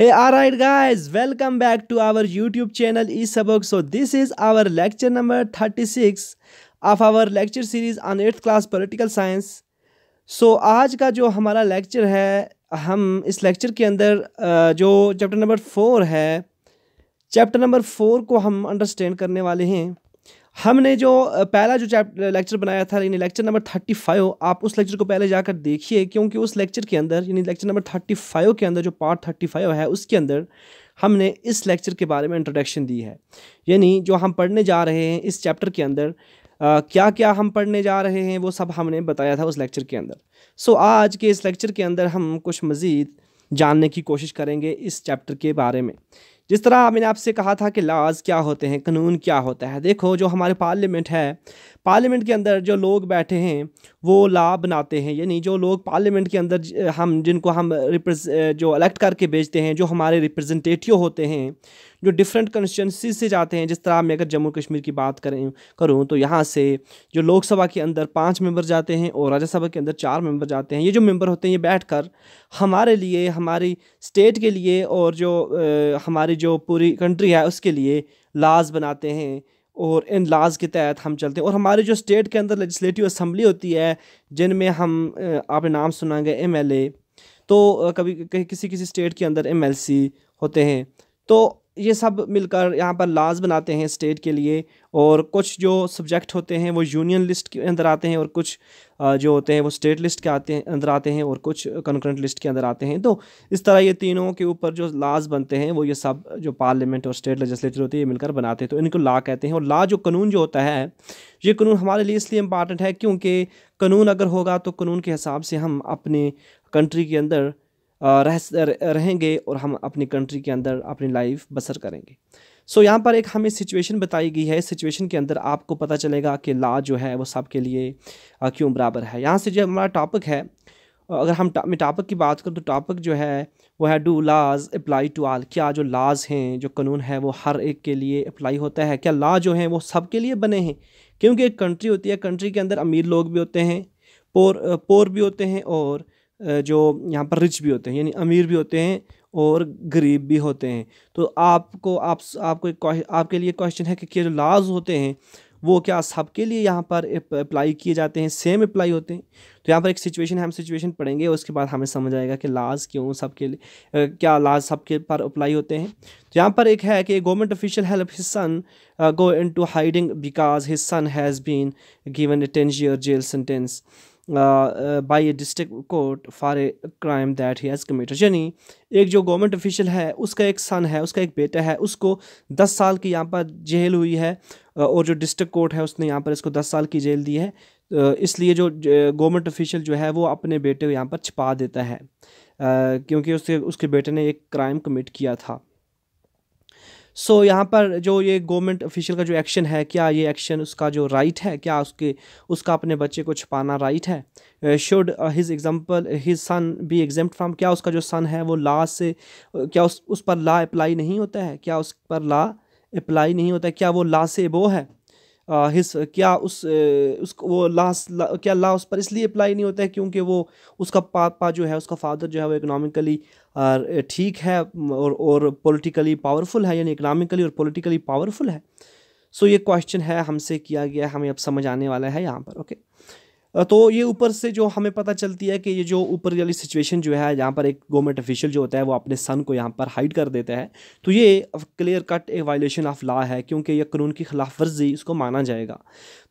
Hey alright guys, welcome back to our YouTube channel eSabak. So this is our lecture number 36 of our lecture series on 8th class political science. So आज का जो हमारा lecture है हम इस lecture के अंदर जो chapter number 4 है chapter number 4 को हम understand करने वाले हैं हमने जो पहला जो चैप्टर लेक्चर बनाया था यानी लेक्चर नंबर थर्टी फाइव आप उस लेक्चर को पहले जाकर देखिए क्योंकि उस लेक्चर के अंदर यानी लेक्चर नंबर थर्टी फाइव के अंदर जो पार्ट थर्टी फाइव है उसके अंदर हमने इस लेक्चर के बारे में इंट्रोडक्शन दी है यानी जो हम पढ़ने जा रहे हैं इस चैप्टर के अंदर आ, क्या क्या हम पढ़ने जा रहे हैं वो सब हमने बताया था उस लेक्चर के अंदर सो so, आज के इस लेक्चर के अंदर हम कुछ मज़ीद जानने की कोशिश करेंगे इस चैप्टर के बारे में जिस तरह मैंने आपसे कहा था कि लाज क्या होते हैं कानून क्या होता है देखो जो हमारे पार्लियामेंट है पार्लियामेंट के अंदर जो लोग बैठे हैं वो ला बनाते हैं यानी जो लोग पार्लियामेंट के अंदर हम जिनको हम जो इलेक्ट करके भेजते हैं जो हमारे रिप्रेजेंटेटिव होते हैं जो डिफरेंट कंस्टिट्यूंसी से जाते हैं जिस तरह मैं अगर जम्मू कश्मीर की बात करें करूँ तो यहाँ से जो लोकसभा के अंदर पाँच मेंबर जाते हैं और राज्यसभा के अंदर चार मेंबर जाते हैं ये जो मेंबर होते हैं ये बैठ कर हमारे लिए हमारी स्टेट के लिए और जो आ, हमारी जो पूरी कंट्री है उसके लिए लाज बनाते हैं और इन लाज के तहत हम चलते हैं और हमारे जो स्टेट के अंदर लेजिस्लेटिव असम्बली होती है जिनमें हम आपने नाम सुना गए एम तो कभी किसी किसी स्टेट के अंदर एम होते हैं तो ये सब मिलकर यहाँ पर लाज बनाते हैं स्टेट के लिए और कुछ जो सब्जेक्ट होते हैं वो यूनियन लिस्ट के अंदर आते हैं और कुछ जो होते हैं वो स्टेट लिस्ट के आते हैं अंदर आते हैं और कुछ कंक्रेंट लिस्ट के अंदर आते हैं तो इस तरह ये तीनों के ऊपर जो लाज बनते हैं वो ये सब जो पार्लियामेंट और स्टेट लजिस्लेटर होती है ये मिलकर बनाते हैं तो इनको ला कहते हैं और ला जो कानून जो होता है ये कानून हमारे लिए इसलिए इम्पॉर्टेंट है क्योंकि कानून अगर होगा तो कानून के हिसाब से हम अपने कंट्री के अंदर रह रहेंगे और हम अपनी कंट्री के अंदर अपनी लाइफ बसर करेंगे सो so, यहाँ पर एक हमें सिचुएशन बताई गई है सिचुएशन के अंदर आपको पता चलेगा कि ला जो है वो सब के लिए क्यों बराबर है यहाँ से जो हमारा टॉपिक है अगर हम टॉपिक की बात करें तो टॉपिक जो है वो है डू लाज अप्लाई टू आल क्या जो लाज हैं जो कानून है वो हर एक के लिए अप्लाई होता है क्या ला जो हैं वो सब के लिए बने हैं क्योंकि एक कंट्री होती है कंट्री के अंदर अमीर लोग भी होते हैं पोर पोर भी होते हैं और जो यहाँ पर रिच भी होते हैं यानी अमीर भी होते हैं और गरीब भी होते हैं तो आपको आप आपको एक आपके लिए क्वेश्चन है कि क्या जो लाज होते हैं वो क्या सबके लिए यहाँ पर अप्लाई किए जाते हैं सेम अप्लाई होते हैं तो यहाँ पर एक सिचुएशन है हम सिचुएशन पढ़ेंगे उसके बाद हमें समझ आएगा कि लाज क्यों सबके लिए क्या लाज सबके पर अप्लाई होते हैं तो यहाँ पर एक है कि government official help his son go into hiding because his son has been given a ten year jail sentence by a district court for a crime that he has committed यानी एक जो government official है उसका एक सन है उसका एक बेटा है उसको दस साल की यहाँ पर जेल हुई है और जो डिस्ट्रिक्ट कोर्ट है उसने यहाँ पर इसको दस साल की जेल दी है इसलिए जो गवर्नमेंट ऑफिशियल जो है वो अपने बेटे को यहाँ पर छिपा देता है क्योंकि उसके उसके बेटे ने एक क्राइम कमिट किया था सो so, यहाँ पर जो ये गवर्नमेंट ऑफिशियल का जो एक्शन है क्या ये एक्शन उसका जो राइट है क्या उसके उसका अपने बच्चे को छुपाना राइट है should his example his son be exempt from क्या उसका जो सन है वो ला से uh, क्या उस उस पर ला अप्लाई नहीं होता है क्या उस पर ला अप्लाई नहीं होता है क्या वो ला से वो है हिस क्या उस उस वो लास ला, क्या ला उस पर इसलिए अप्लाई नहीं होता है क्योंकि वो उसका पापा जो है उसका फादर जो है वो इकोनॉमिकली ठीक है और और पॉलिटिकली पावरफुल है यानी इकोनॉमिकली और पॉलिटिकली पावरफुल है सो so, ये क्वेश्चन है हमसे किया गया हमें अब समझ आने वाला है यहाँ पर ओके okay? तो ये ऊपर से जो हमें पता चलती है कि ये जो ऊपर वाली सिचुएशन जो है यहाँ पर एक गवर्नमेंट ऑफिशियल जो होता है वो अपने सन को यहाँ पर हाइड कर देता है तो ये क्लियर कट एक वायलेशन ऑफ लॉ है क्योंकि ये कानून की खिलाफ वर्जी इसको माना जाएगा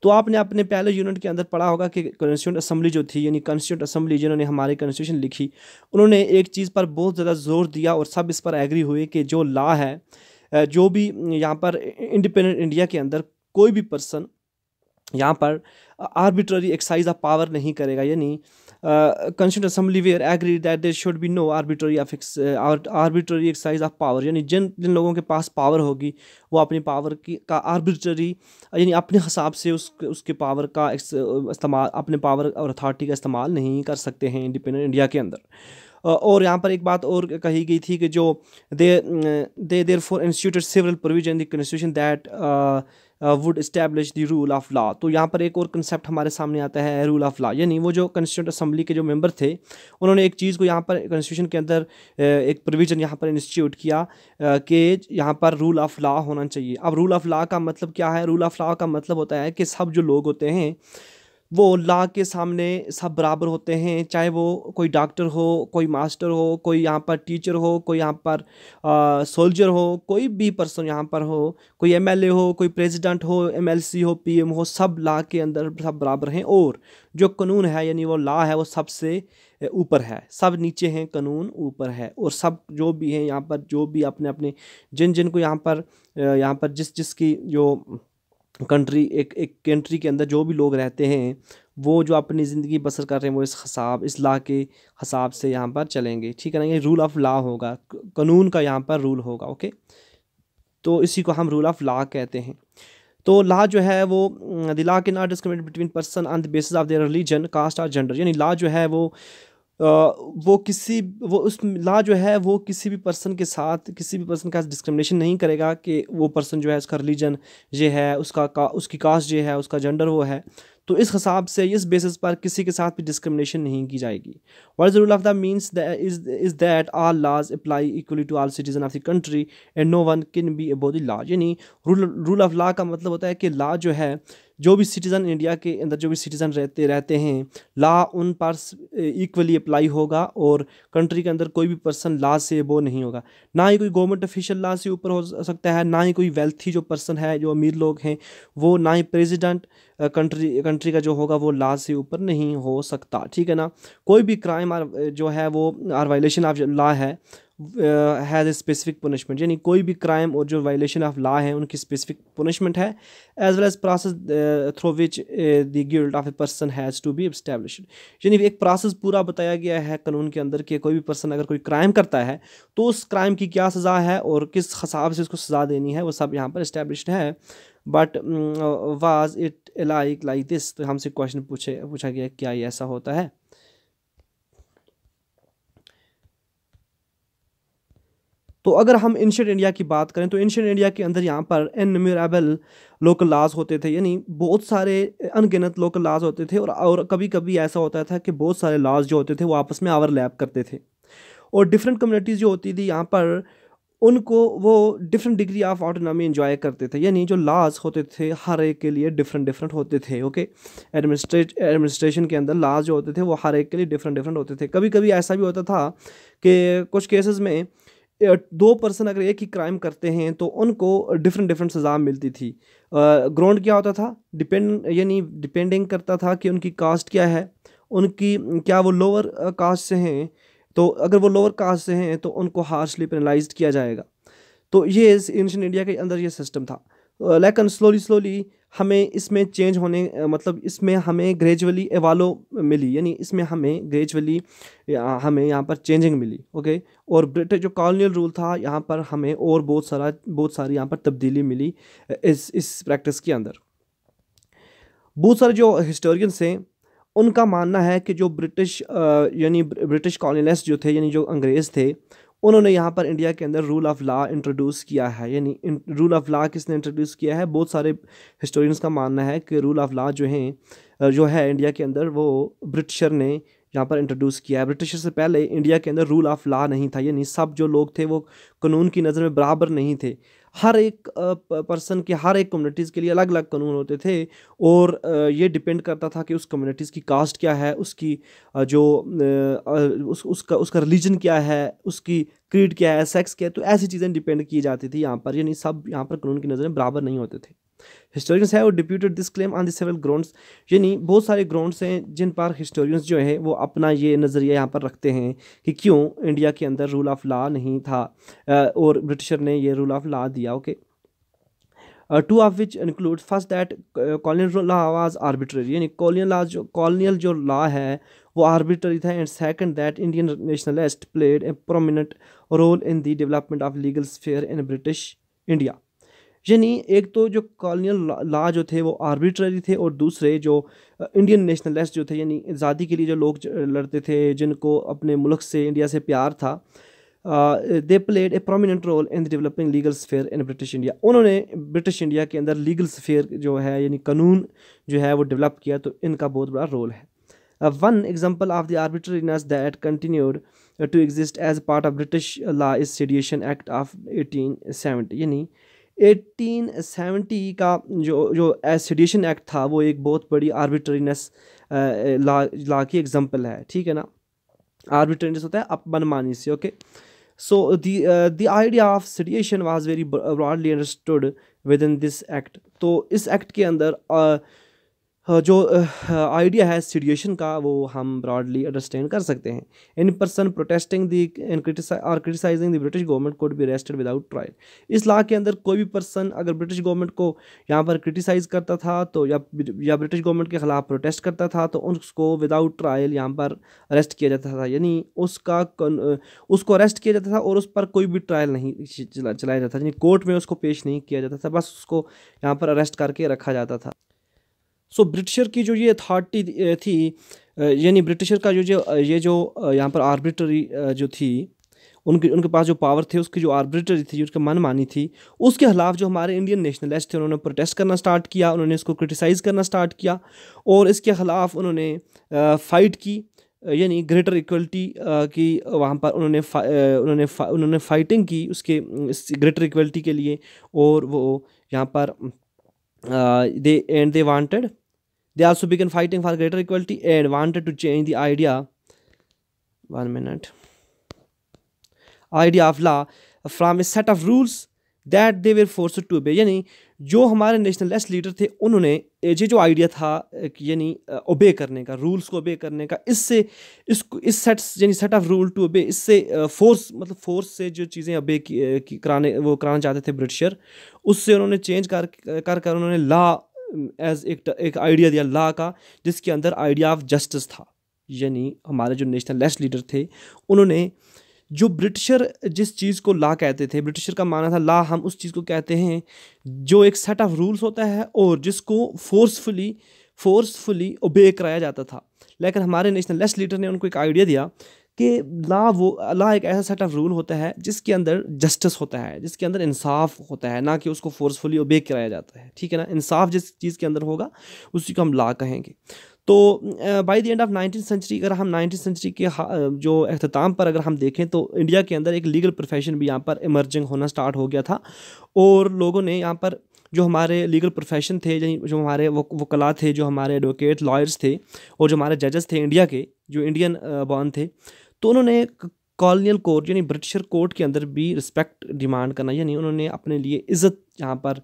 तो आपने अपने पहले यूनिट के अंदर पढ़ा होगा कि कॉन्स्टिट्यूंट असम्बली जो थी यानी कॉन्स्टिट्यूंट असम्बली जिन्होंने हमारी कॉन्स्टिट्यूशन लिखी उन्होंने एक चीज़ पर बहुत ज़्यादा जोर दिया और सब इस पर एग्री हुए कि जो लॉ है जो भी यहाँ पर इंडिपेंडेंट इंडिया के अंदर कोई भी पर्सन यहाँ पर आर्बिट्ररी एक्साइज ऑफ पावर नहीं करेगा यानी constituent assembly were agree that there should be no arbitrary of arbitrary exercise of power यानी जिन जिन लोगों के पास पावर होगी वो अपनी पावर की का आर्बिट्री यानी अपने हिसाब से उस उसके पावर का इस्तेमाल अपने पावर और अथॉरिटी का इस्तेमाल नहीं कर सकते हैं इंडिपेंडेंट इंडिया के अंदर और यहाँ पर एक बात और कही गई थी कि जो दे दे therefore institute civil provision the constitution that would establish the rule of law तो यहाँ पर एक और कंसेप्ट हमारे सामने आता है रूल ऑफ लॉ यानी वो जो कॉन्स्टिट्यूट असम्बली के जो मेंबर थे उन्होंने एक चीज़ को यहाँ पर कॉन्स्टिट्यूशन के अंदर uh, एक प्रोविज़न यहाँ पर इंस्टीट्यूट किया uh, कि यहाँ पर रूल ऑफ लॉ होना चाहिए अब रूल ऑफ लॉ का मतलब क्या है रूल ऑफ लॉ का मतलब होता है कि सब जो लोग होते हैं वो ला के सामने सब बराबर होते हैं चाहे वो कोई डॉक्टर हो कोई मास्टर हो कोई यहाँ पर टीचर हो कोई यहाँ पर सोल्जर हो कोई भी पर्सन यहाँ पर हो कोई एमएलए हो कोई प्रेसिडेंट हो एमएलसी हो पीएम हो सब ला के अंदर सब बराबर हैं और जो कानून है यानी वो ला है वो सबसे ऊपर है सब नीचे हैं कानून ऊपर है और सब जो भी हैं यहाँ पर जो भी अपने अपने जिन जिन को यहाँ पर यहाँ पर जिस जिस की जो कंट्री एक एक कंट्री के अंदर जो भी लोग रहते हैं वो जो अपनी ज़िंदगी बसर कर रहे हैं वो इस हिसाब इस ला के हिसाब से यहाँ पर चलेंगे ठीक है ना ये रूल ऑफ लॉ होगा कानून का यहाँ पर रूल होगा ओके तो इसी को हम रूल ऑफ लॉ कहते हैं तो ला जो है वो दिला के not discriminate between person on the basis of their religion caste और जेंडर यानी ला जो है वो वो किसी वो उस ला जो है वो किसी भी पर्सन के साथ किसी भी पर्सन के साथ डिस्क्रिमिनेशन नहीं करेगा कि वो पर्सन जो है उसका रिलीजन ये है उसका का, उसकी कास्ट ये है उसका जेंडर वो है तो इस हिसाब से इस बेसिस पर किसी के साथ भी डिस्क्रिमिनेशन नहीं की जाएगी what is rule of the means is is that all laws apply equally to all citizen of the country and no one can be above the law यानी रूल रूल ऑफ लॉ का मतलब होता है कि law जो है जो भी सिटीज़न इंडिया के अंदर जो भी सिटीज़न रहते रहते हैं ला उन पर इक्वली अप्लाई होगा और कंट्री के अंदर कोई भी पर्सन ला से वो नहीं होगा ना ही कोई गवर्नमेंट ऑफिशियल ला से ऊपर हो सकता है ना ही कोई वेल्थी जो पर्सन है जो अमीर लोग हैं वो ना ही प्रेजिडेंट कंट्री कंट्री का जो होगा वो ला से ऊपर नहीं हो सकता ठीक है ना कोई भी क्राइम जो है वो आर वायलेशन ऑफ लॉ है हैज़ ए स्पेसिफिक पनिशमेंट यानी कोई भी क्राइम और जो वायलेशन ऑफ लॉ है उनकी स्पेसिफिक पनिशमेंट है as well as process through which the guilt of a person has to be establish यानी एक प्रोसेस पूरा बताया गया है कानून के अंदर कि कोई भी पर्सन अगर कोई क्राइम करता है तो उस क्राइम की क्या सज़ा है और किस हिसाब से उसको सज़ा देनी है वो सब यहाँ पर इस्टेब्लिश है but was it like like this तो हमसे क्वेश्चन पूछे पूछा गया क्या ये ऐसा होता है तो अगर हम एंशियट इंडिया की बात करें तो एंशेंट इंडिया के अंदर यहाँ पर इनम्यूरेबल लोकल लाज होते थे यानी बहुत सारे अनगिनत लोकल लाज होते थे और और कभी कभी ऐसा होता था कि बहुत सारे लाज जो होते थे वो आपस में ओवरलैप करते थे और डिफरेंट कम्युनिटीज़ जो होती थी यहाँ पर उनको वो different degree of autonomy enjoy करते थे यानी जो लाज होते थे हर एक के लिए डिफरेंट डिफरेंट होते थे ओके एडमिनिस्ट्रेट एडमिनिस्ट्रेशन के अंदर लाज जो होते थे वो हर एक के लिए डिफरेंट डिफरेंट होते थे कभी कभी ऐसा भी होता था कि कुछ केसेस में दो पर्सन अगर एक ही क्राइम करते हैं तो उनको डिफरेंट डिफरेंट सज़ा मिलती थी ग्राउंड क्या होता था डिपेंड यानी डिपेंडिंग करता था कि उनकी कास्ट क्या है उनकी क्या वो लोअर कास्ट से हैं तो अगर वो लोअर कास्ट से हैं तो उनको हार्शली पेनलाइज किया जाएगा तो ये इंशन इंडिया के अंदर ये सिस्टम था लेकिन स्लोली स्लोली हमें इसमें चेंज होने मतलब इसमें हमें ग्रेजुअली एवालो मिली यानी इसमें हमें ग्रेजुअली हमें यहाँ पर चेंजिंग मिली ओके और ब्रिटिश जो कॉलोनियल रूल था यहाँ पर हमें और बहुत सारा बहुत सारी यहाँ पर तब्दीली मिली इस इस प्रैक्टिस के अंदर बहुत सारे जो हिस्टोरियंस हैं उनका मानना है कि जो ब्रिटिश यानी ब्रिटिश कॉलोनिस्ट जो थे यानी जो अंग्रेज़ थे उन्होंने यहाँ पर इंडिया के अंदर रूल ऑफ लॉ इंट्रोड्यूस किया है यानी रूल ऑफ लॉ किसने इंट्रोड्यूस किया है बहुत सारे हिस्टोरियंस का मानना है कि रूल ऑफ लॉ जो है जो है इंडिया के अंदर वो ब्रिटिशर ने यहाँ पर इंट्रोड्यूस किया है ब्रिटिशर से पहले इंडिया के अंदर रूल ऑफ लॉ नहीं था यानी सब जो लोग थे वो कानून की नज़र में बराबर नहीं थे हर एक पर्सन के हर एक कम्युनिटीज़ के लिए अलग अलग कानून होते थे और ये डिपेंड करता था कि उस कम्युनिटीज़ की कास्ट क्या है उसकी जो उस, उसका उसका रिलीजन क्या है उसकी क्रीड क्या है सेक्स क्या है तो ऐसी चीज़ें डिपेंड की जाती थी यहाँ पर यानी सब यहाँ पर कानून की नज़र में बराबर नहीं होते थे हिस्टोरियंस है और disputed this claim on the several यानी बहुत सारे ग्राउंड्स हैं जिन पर हिस्टोरियंस जो है वो अपना ये नज़रिया यहाँ पर रखते हैं कि क्यों इंडिया के अंदर रूल ऑफ लॉ नहीं था और ब्रिटिशर ने ये रूल ऑफ लॉ दिया okay two of which include first that colonial law was arbitrary यानी कॉलोनियल लॉ जो कॉलोनियल जो लॉ है वो आर्बिट्ररी था and second that Indian nationalist played a prominent role in the development of legal sphere in British India यानी एक तो जो कॉलोनियल लॉ जो थे वो आर्बिट्ररी थे और दूसरे जो इंडियन नेशनलिस्ट जो थे यानी आज़ादी के लिए जो लोग लड़ते थे जिनको अपने मुल्क से इंडिया से प्यार था they played a prominent role in the developing legal sphere in British India उन्होंने ब्रिटिश इंडिया के अंदर लीगल स्फेयर जो है यानी कानून जो है वो डेवलप किया तो इनका बहुत बड़ा रोल है one example of the arbitrariness that continued to exist as part of British law is sedition act of eighteen seventy यानी 1870 का जो जो एसिडिशन एक्ट था वो एक बहुत बड़ी आर्बिट्रीनेस ला ला की एग्जाम्पल है ठीक है ना आर्बिट्रीनेस होता है अप मनमानी से okay so the idea of sedition was very broadly understood within this act तो इस एक्ट के अंदर uh, हाँ, जो आइडिया है सीडिएशन का वो हम ब्रॉडली अंडरस्टैंड कर सकते हैं इन पर्सन प्रोटेस्टिंग दी और criticizing the British government could be arrested without trial इस लॉ के अंदर कोई भी पर्सन अगर ब्रिटिश गवर्नमेंट को यहाँ पर क्रिटिसाइज करता था तो या या ब्रिटिश गवर्नमेंट के खिलाफ प्रोटेस्ट करता था तो उसको विदाउट ट्रायल यहाँ पर अरेस्ट किया जाता था यानी उसका उसको अरेस्ट किया जाता था और उस पर कोई भी ट्रायल नहीं चलाया जाता था यानी कोर्ट में उसको पेश नहीं किया जाता था बस उसको यहाँ पर अरेस्ट करके रखा जाता था सो ब्रिटिशर की जो ये अथॉरिटी थी यानी ब्रिटिशर का जो जो ये जो यहाँ पर आर्बिट्री जो थी उनके उनके पास जो पावर थे उसकी जो आर्बिट्री थी मन मनमानी थी उसके खिलाफ जो हमारे इंडियन नेशनलिस्ट थे उन्होंने प्रोटेस्ट करना स्टार्ट किया उन्होंने इसको क्रिटिसाइज़ करना स्टार्ट किया और इसके ख़िलाफ़ उन्होंने फ़ाइट की यानी ग्रेटर इक्वलिटी की वहाँ पर उन्होंने उन्होंने उन्होंने फाइटिंग की उसके ग्रेटर इक्वलिटी के लिए और वो यहाँ पर they and they wanted They also began fighting for greater equality and wanted to change the idea. One minute. Idea of law from a set of rules that they were forced to obey यानी जो हमारे nationalist leader थे उन्होंने ये जो idea था यानी ओबे करने का रूल्स को ओबे करने का इससे इसको इस सेट यानी set of rule to obey इससे फोर्स मतलब फोर्स से जो चीज़ें ओबे कराने वो कराना चाहते थे ब्रिटिशर उससे उन्होंने चेंज कर कर कर उन्होंने ला एज एक एक आइडिया दिया ला का जिसके अंदर आइडिया ऑफ जस्टिस था यानी हमारे जो नेशनल लेस्ट लीडर थे उन्होंने जो ब्रिटिशर जिस चीज़ को ला कहते थे ब्रिटिशर का माना था ला हम उस चीज़ को कहते हैं जो एक सेट ऑफ रूल्स होता है और जिसको फोर्सफुली फोर्सफुली ओबे कराया जाता था लेकिन हमारे नेशनल लेस्ट लीडर ने उनको एक आइडिया दिया कि ला वो ला एक ऐसा सेट ऑफ रूल होता है जिसके अंदर जस्टिस होता है जिसके अंदर इंसाफ होता है ना कि उसको फोर्सफुली ओबे कराया जाता है ठीक है ना इंसाफ जिस चीज़ के अंदर होगा उसी को हम ला कहेंगे तो by the end of nineteen century अगर हम नाइनटीन सेंचुरी के जो अख्ताम पर अगर हम देखें तो इंडिया के अंदर एक लीगल प्रोफेशन भी यहाँ पर इमर्जिंग होना स्टार्ट हो गया था और लोगों ने यहाँ पर जो हमारे लीगल प्रोफेशन थे जो हमारे वो वकला थे जो हमारे एडवोकेट लॉयर्स थे और जो हमारे जजेस थे इंडिया के जो इंडियन बॉर्न थे तो उन्होंने कॉलोनियल कोर्ट यानी ब्रिटिशर कोर्ट के अंदर भी रिस्पेक्ट डिमांड करना यानी उन्होंने अपने लिए इज़्ज़त यहाँ पर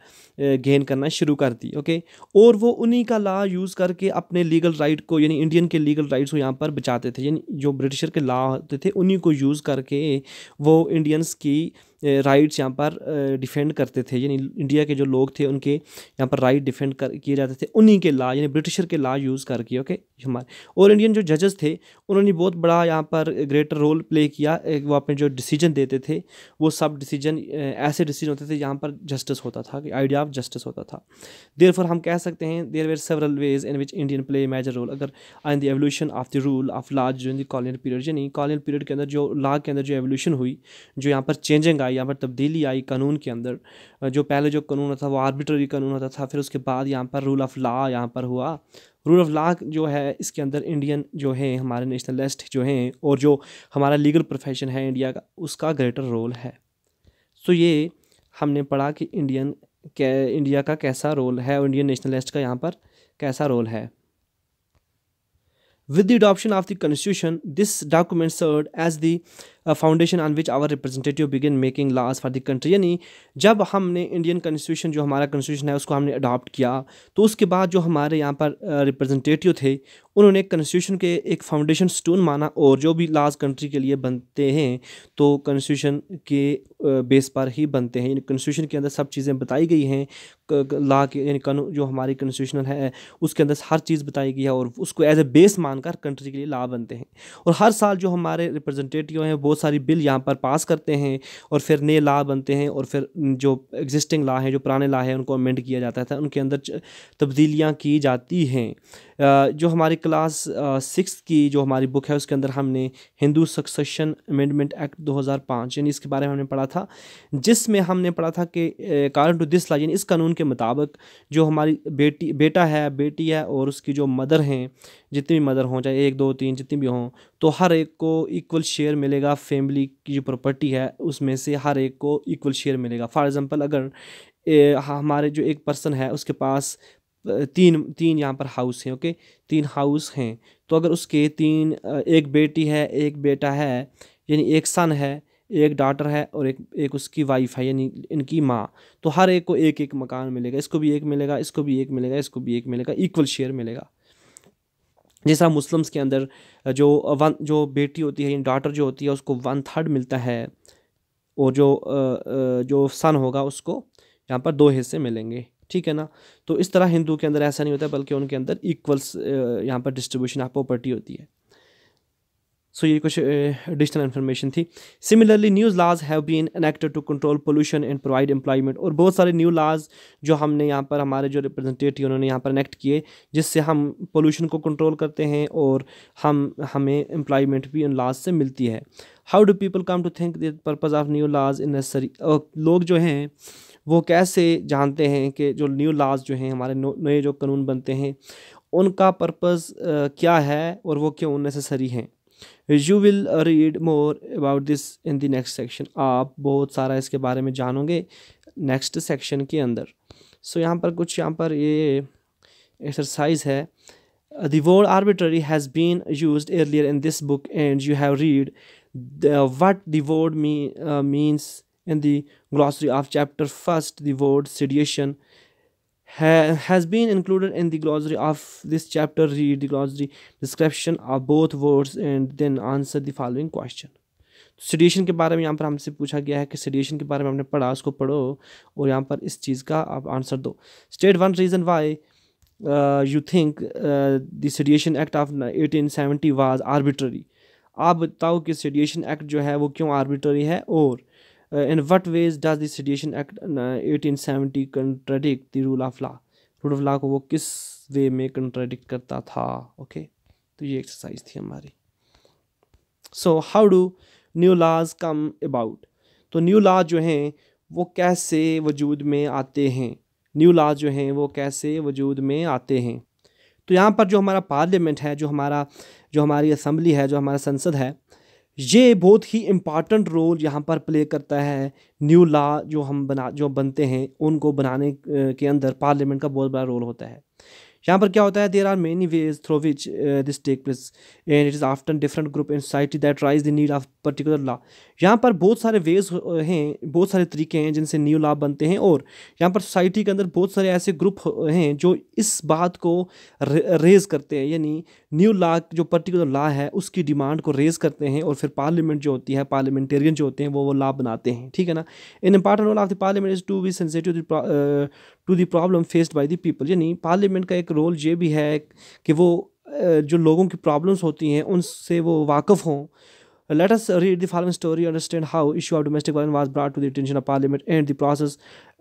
गेन करना शुरू कर दी ओके और वो उन्हीं का लॉ यूज़ करके अपने लीगल राइट को यानी इंडियन के लीगल राइट्स को यहाँ पर बचाते थे यानी जो ब्रिटिशर के लॉ होते थे उन्हीं को यूज़ करके वो इंडियंस की राइट्स यहाँ पर डिफेंड करते थे यानी इंडिया के जो लोग थे उनके यहाँ पर राइट डिफेंड कर किए जाते थे उन्हीं के लॉ यानी ब्रिटिशर के लॉ यूज़ करके ओके हमारे और इंडियन जो जजेस थे उन्होंने बहुत बड़ा यहाँ पर ग्रेटर रोल प्ले किया वो अपने जो डिसीजन देते थे वो सब डिसीजन ऐसे डिसीजन होते थे यहाँ पर जस्टिस जस्टिस होता था कि आइडिया ऑफ जस्टिस होता था देर फॉर हम कह सकते हैं there were several ways in which Indian play major role अगर in the evolution of the rule of law जो इन द कॉलोनियल पीरियड यानी कॉलोनियल पीरियड के अंदर जो लॉ के अंदर जो एवोल्यूशन हुई जो यहाँ पर चेंजिंग आई यहाँ पर तब्दीली आई कानून के अंदर जो पहले जो कानून था वो आर्बिट्री कानून होता था फिर उसके बाद यहाँ पर रूल ऑफ लॉ यहाँ पर हुआ रूल ऑफ लॉ जो है इसके अंदर इंडियन जो हैं हमारे नेशनलिस्ट जो हैं और जो हमारा लीगल प्रोफेशन है इंडिया का उसका ग्रेटर रोल है सो so ये हमने पढ़ा कि इंडियन इंडिया का कैसा रोल है और इंडियन नेशनलिस्ट का यहाँ पर कैसा रोल है with the adoption of the constitution this document serve as the foundation on which our representative begin making laws for the country यानी जब हमने इंडियन कॉन्स्टिट्यूशन जो हमारा कॉन्स्टिट्यूशन है उसको हमने अडॉप्ट किया तो उसके बाद जो हमारे यहाँ पर रिप्रेजेंटेटिव थे उन्होंने कॉन्स्टिट्यूशन के एक फाउंडेशन स्टोन माना और जो भी लाज कंट्री के लिए बनते हैं तो कॉन्स्टिट्यूशन के बेस पर ही बनते हैं कॉन्स्टिट्यूशन के अंदर सब चीज़ें बताई गई हैं ला के यानी जो हमारी कॉन्स्टिट्यूशनल है उसके अंदर हर चीज़ बताई गई है और उसको एज ए बेस मानकर कंट्री के लिए ला बनते हैं और हर साल जो हमारे रिप्रेजेंटेटिव हैं वो बहुत सारी बिल यहाँ पर पास करते हैं और फिर नए ला बनते हैं और फिर जो एग्जिस्टिंग ला है जो पुराने ला है उनको अमेंड किया जाता था उनके अंदर तब्दीलियाँ की जाती हैं जो हमारी क्लास सिक्स की जो हमारी बुक है उसके अंदर हमने हिंदू सक्सेशन अमेंडमेंट एक्ट 2005 यानी इसके बारे में हमने पढ़ा था जिसमें हमने पढ़ा था कि कारण टू दिस ला यानी इस कानून के मुताबिक जो हमारी बेटी बेटा है बेटी है और उसकी जो मदर हैं जितनी भी मदर हों चाहे एक दो तीन जितनी भी हों तो हर एक को इक्वल शेयर मिलेगा फैमिली की जो प्रॉपर्टी है उसमें से हर एक को इक्वल शेयर मिलेगा फॉर एग्ज़ाम्पल अगर ए, हमारे जो एक पर्सन है उसके पास तीन तीन यहाँ पर हाउस हैं ओके तीन हाउस हैं तो अगर उसके तीन एक बेटी है एक बेटा है यानी एक सन है एक डॉटर है और एक एक उसकी वाइफ है यानी इनकी माँ तो हर एक को एक एक मकान मिलेगा इसको भी एक मिलेगा इसको भी एक मिलेगा इसको भी एक मिलेगा इक्वल शेयर मिलेगा जैसा मुस्लिम्स के अंदर जो वन जो बेटी होती है डॉटर जो होती है उसको वन थर्ड मिलता है और जो जो सन होगा उसको यहाँ पर दो हिस्से मिलेंगे ठीक है ना तो इस तरह हिंदू के अंदर ऐसा नहीं होता बल्कि उनके अंदर इक्वल्स यहाँ पर डिस्ट्रीब्यूशन ऑफ प्रॉपर्टी होती है सो ये कुछ एडिशनल इन्फॉर्मेशन थी similarly new laws have been enacted to control pollution and provide employment और बहुत सारे न्यू लाज जो हमने यहाँ पर हमारे जो रिप्रेजेंटेटिव उन्होंने यहाँ पर इनेक्ट किए जिससे हम पोल्यूशन को कंट्रोल करते हैं और हम हमें एम्प्लॉयमेंट भी उन लाज से मिलती है how do people come to think purpose purpose of new laws in necessary लोग जो हैं वो कैसे जानते हैं कि जो न्यू लाज जो हैं हमारे नए जो कानून बनते हैं उनका पर्पज़ क्या है और वो क्यों नेसेसरी हैं you will read more about this in the next section आप बहुत सारा इसके बारे में जानोगे नेक्स्ट सेक्शन के अंदर सो so, यहाँ पर कुछ यहाँ पर ये एक्सरसाइज है the word arbitrary has been use earlier in this book and you have read what the word me means in the glossary of chapter first the word sedition has been included in the glossary of this chapter read the glossary description of both words and then answer the following question sedition तो के बारे में यहाँ पर हमसे पूछा गया है कि सेडिएशन के बारे में हमने पढ़ा उसको पढ़ो और यहाँ पर इस चीज़ का आप आंसर दो state one reason why you think the sedition act of 1870 was arbitrary आप बताओ कि सेडिएशन एक्ट जो है वो क्यों आर्बिट्ररी है और Uh, in what ways does the sedition act 1870 uh, contradict the rule of law rule of law को वो किस वे में कंट्रेडिक्ट करता था ओके okay? तो ये एक्सरसाइज थी हमारी so how do new laws come about तो न्यू लॉ जो हैं वो कैसे वजूद में आते हैं न्यू लॉ जो हैं वो कैसे वजूद में आते हैं तो यहाँ पर जो हमारा पार्लियामेंट है जो हमारा जो हमारी असम्बली है जो हमारा संसद है ये बहुत ही इम्पॉर्टेंट रोल यहाँ पर प्ले करता है न्यू लॉ जो हम बना जो बनते हैं उनको बनाने के अंदर पार्लियामेंट का बहुत बड़ा रोल होता है यहाँ पर क्या होता है there are many ways through which this take place and it is after different group in society that raise the need of particular law यहाँ पर बहुत सारे वेज हैं बहुत सारे तरीके हैं जिनसे न्यू लॉ बनते हैं और यहाँ पर सोसाइटी के अंदर बहुत सारे ऐसे ग्रुप हैं जो इस बात को रेज करते हैं यानी न्यू लॉ जो पर्टिकुलर लॉ है उसकी डिमांड को रेज करते हैं और फिर पार्लियामेंट जो होती है पार्लियामेंटेरियन जो होते हैं वो वो लॉ बनाते हैं ठीक है ना an important role of the parliament is to be sensitive to the problem faced by the people यानी पार्लियामेंट का एक रोल ये भी है कि वो uh, जो लोगों की प्रॉब्लम्स होती हैं उनसे वो वाकफ़ हों let's read read the following story, understand how issue of domestic violence was brought to the attention of Parliament and the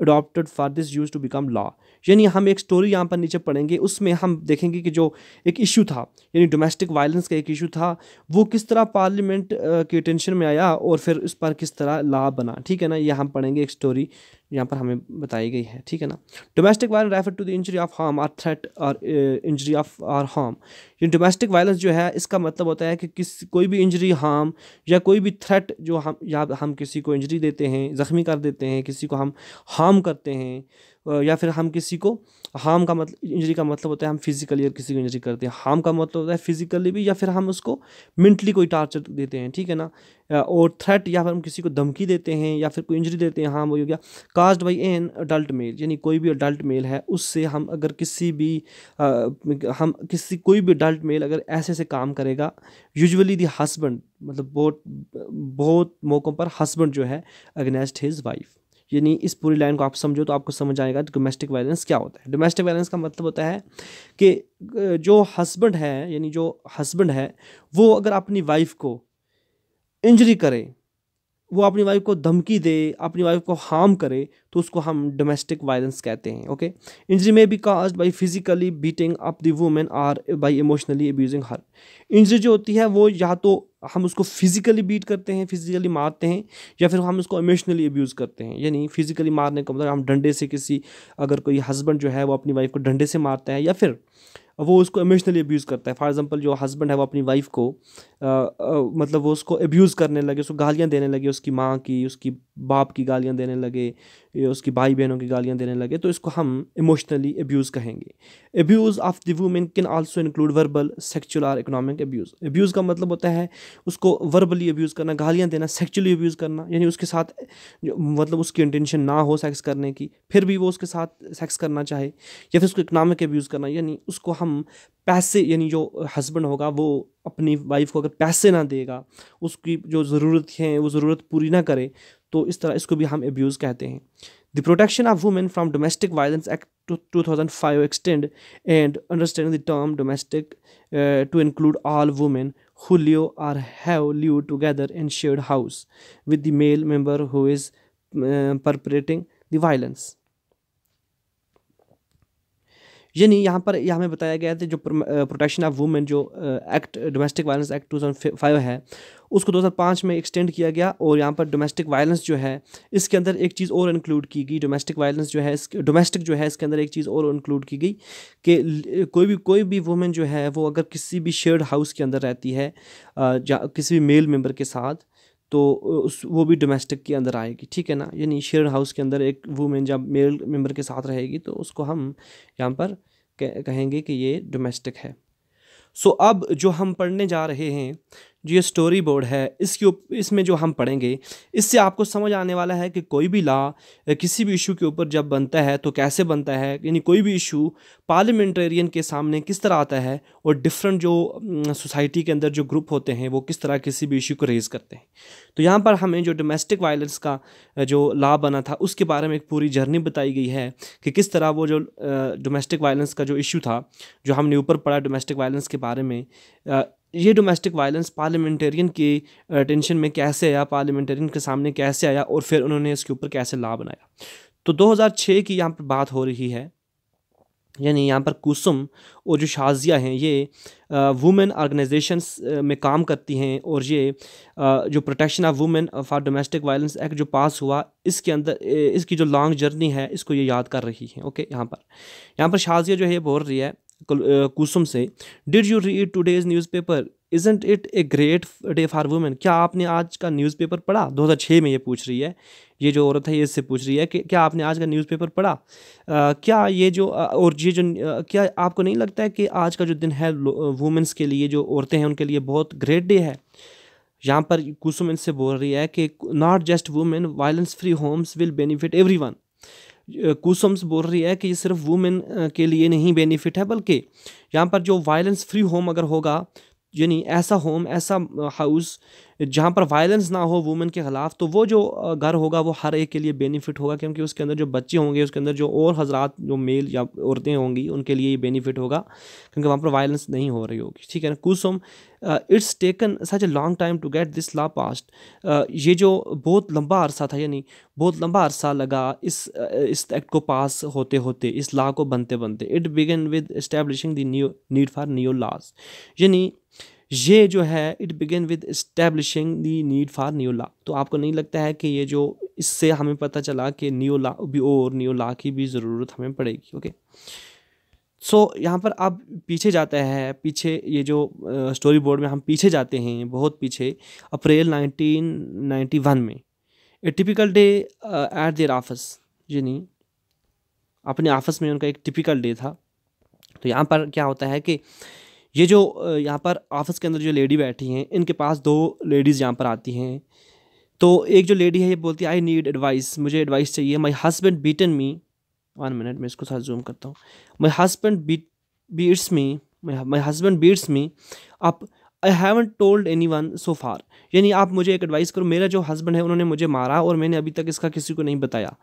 adopted for this use to become law यानी हम एक स्टोरी यहाँ पर नीचे पढ़ेंगे उसमें हम देखेंगे कि जो एक इशू था यानी डोमेस्टिक वायलेंस का एक इशू था वो किस तरह पार्लियामेंट के टेंशन में आया और फिर उस पर किस तरह लॉ बना ठीक है ना ये हम पढ़ेंगे एक स्टोरी यहाँ पर हमें बताई गई है ठीक है ना domestic violence refer to the injury of harm or threat और इंजरी ऑफ आर हार्म ये डोमेस्टिक वायलेंस जो है इसका मतलब होता है कि किस कोई भी इंजरी हार्म या कोई भी थ्रेट जो हम या हम किसी को इंजरी देते हैं ज़ख्मी कर देते हैं किसी को हम हार्म हार्म करते हैं या फिर हम किसी को हार्म का मतलब इंजरी का मतलब होता है हम फिजिकली अगर किसी को इंजरी करते हैं हार्म का मतलब होता है फिजिकली भी या फिर हम उसको मेंटली कोई टार्चर देते हैं ठीक है ना और थ्रेट या फिर हम किसी को धमकी देते हैं या फिर कोई इंजरी देते हैं हार्म हो गया caused by an adult male यानी कोई भी अडल्ट मेल है उससे हम अगर किसी भी आ, हम किसी कोई भी अडल्ट मेल अगर ऐसे ऐसे काम करेगा यूजली दी हस्बैंड मतलब बहुत बहुत मौक़ों पर हस्बैंड जो है अगेंस्ट हिज वाइफ यानी इस पूरी लाइन को आप समझो तो आपको समझ आएगा डोमेस्टिक वायलेंस क्या होता है डोमेस्टिक वायलेंस का मतलब होता है कि जो हस्बैंड है यानी जो हस्बैंड है वो अगर अपनी वाइफ को इंजरी करे वो अपनी वाइफ को धमकी दे अपनी वाइफ को हार्म करे तो उसको हम डोमेस्टिक वायलेंस कहते हैं ओके इंजरी में be caused by physically beating up the women or by emotionally abusing her injury जो होती है वो या तो हम उसको फिज़िकली बीट करते हैं फिज़िकली मारते हैं या फिर हम उसको इमोशनली अब्यूज़ करते हैं यानी फिज़िकली मारने का मतलब हम डंडे से किसी अगर कोई हस्बैंड जो है वो अपनी वाइफ को डंडे से मारता है या फिर वो उसको इमोशनली अब्यूज़ करता है फॉर एग्जांपल जो हस्बैंड है वो अपनी वाइफ को आ, आ, मतलब वो उसको अब्यूज़ करने लगे उसको गालियाँ देने लगे उसकी माँ की उसकी बाप की गालियाँ देने लगे उसकी भाई बहनों की गालियाँ देने लगे तो इसको हम इमोशनली अब्यूज़ कहेंगे abuse of the women can also include verbal sexual और इकोनॉमिक अब्यूज़ अब्यूज़ का मतलब होता है उसको वर्बली अब्यूज़ करना गालियाँ देना सेक्चुअली अब्यूज़ करना यानी उसके साथ मतलब उसकी इंटेंशन ना हो सेक्स करने की फिर भी वो उसके साथ सेक्स करना चाहे या फिर उसको इकोनॉमिक अब्यूज़ करना यानी उसको हम हम पैसे यानी जो हस्बैंड होगा वो अपनी वाइफ को अगर पैसे ना देगा उसकी जो ज़रूरत है वो ज़रूरत पूरी ना करे तो इस तरह इसको भी हम एब्यूज़ कहते हैं the protection of women from domestic violence act two two thousand five extend and understand the term domestic to include all women who live or have live together in shared house with the male member who is perpetrating the violence यानी यहाँ पर यह हमें बताया गया था जो protection of women जो एक्ट डोमेस्टिक वायलेंस एक्ट 2005 है उसको 2005 में एक्सटेंड किया गया और यहाँ पर डोमेस्टिक वायलेंस जो है इसके अंदर एक चीज़ और इंक्लूड की गई डोमेस्टिक वायलेंस जो है डोमेस्टिक जो है इसके अंदर एक चीज़ और इंक्लूड की गई कि कोई भी कोई भी वुमेन जो है वो अगर किसी भी शेयर्ड हाउस के अंदर रहती है किसी भी मेल मेम्बर के साथ तो उस वो भी डोमेस्टिक के अंदर आएगी ठीक है ना यानी शेयर हाउस के अंदर एक वूमेन जब मेल मेंबर के साथ रहेगी तो उसको हम यहाँ पर कहेंगे कि ये डोमेस्टिक है सो so, अब जो हम पढ़ने जा रहे हैं जो ये स्टोरी बोर्ड है इसके इसमें जो हम पढ़ेंगे इससे आपको समझ आने वाला है कि कोई भी ला किसी भी इशू के ऊपर जब बनता है तो कैसे बनता है यानी कोई भी इशू पार्लियामेंटेरियन के सामने किस तरह आता है और डिफरेंट जो सोसाइटी के अंदर जो ग्रुप होते हैं वो किस तरह किसी भी इशू को रेज़ करते हैं तो यहाँ पर हमें जो डोमेस्टिक वायलेंस का जो ला बना था उसके बारे में एक पूरी जर्नी बताई गई है कि किस तरह वो जो डोमेस्टिक वायलेंस का जो इशू था जो हमने ऊपर पढ़ा डोमेस्टिक वायलेंस के बारे में ये डोमेस्टिक वायलेंस पार्लियामेंटेरियन की टेंशन में कैसे आया पार्लियामेंटेरियन के सामने कैसे आया और फिर उन्होंने इसके ऊपर कैसे ला बनाया तो 2006 की यहाँ पर बात हो रही है यानी यहाँ पर कुसुम और जो शाजिया हैं ये वुमेन uh, ऑर्गेनाइजेशंस uh, में काम करती हैं और ये आ, uh, जो protection of women for domestic violence act जो पास हुआ इसके अंदर इसकी जो लॉन्ग जर्नी है इसको ये याद कर रही हैं ओके यहाँ पर यहाँ पर शाजिया जो है बोल रही है कुसुम से did you read today's newspaper isn't it a great day for women क्या आपने आज का न्यूज़पेपर पढ़ा 2006 में ये पूछ रही है ये जो औरत है ये इससे पूछ रही है कि क्या आपने आज का न्यूज़पेपर पढ़ा आ, क्या ये जो और ये जो क्या आपको नहीं लगता है कि आज का जो दिन है वुमेंस के लिए जो औरतें हैं उनके लिए बहुत ग्रेट डे है यहाँ पर कुसुम इनसे बोल रही है कि not just women violence free homes will benefit everyone कुसम्स बोल रही है कि ये सिर्फ वुमेन के लिए नहीं बेनिफिट है बल्कि यहाँ पर जो वायलेंस फ्री होम अगर होगा यानी ऐसा होम ऐसा हाउस जहाँ पर वायलेंस ना हो वुमेन के ख़िलाफ़ तो वो जो घर होगा वो हर एक के लिए बेनिफिट होगा क्योंकि उसके अंदर जो बच्चे होंगे उसके अंदर जो और हजरात जो मेल या औरतें होंगी उनके लिए ये बेनिफिट होगा क्योंकि वहाँ पर वायलेंस नहीं हो रही होगी ठीक है ना Kusum it's taken such a long time to get this law passed ये जो बहुत लंबा अरसा था यानी बहुत लंबा अरसा लगा इस इस एक्ट को पास होते होते इस लॉ को बनते बनते it began with establishing the new need for new laws यानी ये जो है it begin with establishing the need for new law तो आपको नहीं लगता है कि ये जो इससे हमें पता चला कि न्यूला भी और न्यूला की भी ज़रूरत हमें पड़ेगी ओके सो so, यहाँ पर आप पीछे जाता है पीछे ये जो स्टोरी uh, बोर्ड में हम पीछे जाते हैं बहुत पीछे अप्रैल 1991 में a typical day at their office यानी अपने ऑफिस में उनका एक टिपिकल डे था तो यहाँ पर क्या होता है कि ये जो यहाँ पर ऑफिस के अंदर जो लेडी बैठी हैं इनके पास दो लेडीज़ यहाँ पर आती हैं तो एक जो लेडी है ये बोलती है आई नीड एडवाइस मुझे एडवाइस चाहिए my husband beaten me one minute मैं इसको साथ जूम करता हूँ my husband beat beats me my husband beats me आप I haven't told anyone so far यानी आप मुझे एक एडवाइस करो मेरा जो हस्बैंड है उन्होंने मुझे मारा और मैंने अभी तक इसका किसी को नहीं बताया